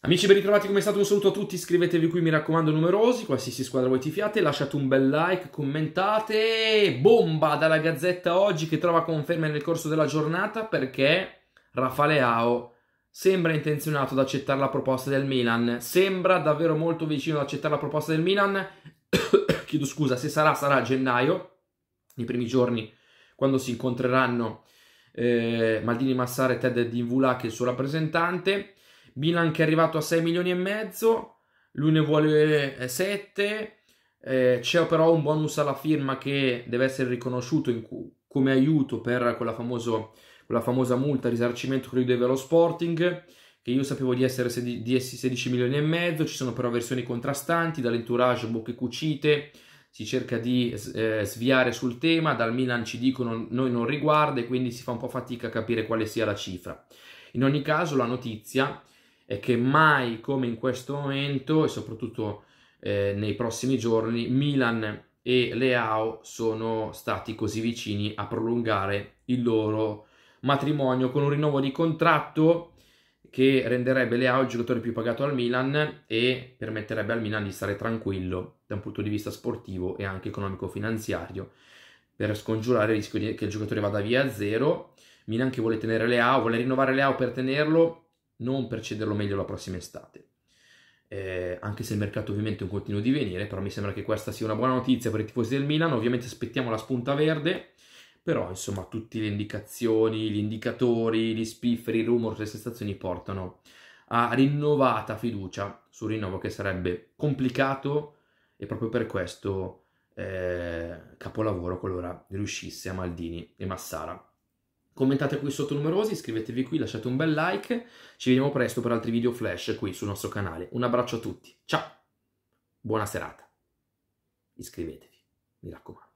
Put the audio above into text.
Amici ben ritrovati, come è stato un saluto a tutti, iscrivetevi qui, mi raccomando numerosi, qualsiasi squadra voi tifiate, lasciate un bel like, commentate, bomba dalla Gazzetta oggi che trova conferme nel corso della giornata perché Rafale Ao sembra intenzionato ad accettare la proposta del Milan, sembra davvero molto vicino ad accettare la proposta del Milan, chiedo scusa, se sarà sarà a gennaio, nei primi giorni quando si incontreranno eh, Maldini Massare e Ted Dinvula che è il suo rappresentante, Milan che è arrivato a 6 milioni e mezzo, lui ne vuole 7. Eh, eh, c'è però un bonus alla firma che deve essere riconosciuto cu- come aiuto per quella, famoso, quella famosa multa, risarcimento che lui deve allo Sporting, che io sapevo di essere sedi- di 16 milioni e mezzo, ci sono però versioni contrastanti, dall'entourage bocche cucite, si cerca di eh, sviare sul tema, dal Milan ci dicono noi non riguarda e quindi si fa un po' fatica a capire quale sia la cifra. In ogni caso la notizia è è che mai come in questo momento e soprattutto eh, nei prossimi giorni Milan e Leao sono stati così vicini a prolungare il loro matrimonio con un rinnovo di contratto che renderebbe Leao il giocatore più pagato al Milan e permetterebbe al Milan di stare tranquillo da un punto di vista sportivo e anche economico-finanziario per scongiurare il rischio che il giocatore vada via a zero. Milan che vuole tenere Leao, vuole rinnovare Leao per tenerlo non per cederlo meglio la prossima estate. Eh, anche se il mercato ovviamente è un continuo di venire, però mi sembra che questa sia una buona notizia per i tifosi del Milano. Ovviamente aspettiamo la spunta verde, però insomma tutte le indicazioni, gli indicatori, gli spifferi, i rumor, le sensazioni portano a rinnovata fiducia sul rinnovo che sarebbe complicato e proprio per questo eh, capolavoro qualora riuscisse a Maldini e Massara. Commentate qui sotto numerosi, iscrivetevi qui, lasciate un bel like. Ci vediamo presto per altri video flash qui sul nostro canale. Un abbraccio a tutti. Ciao. Buona serata. Iscrivetevi, mi raccomando.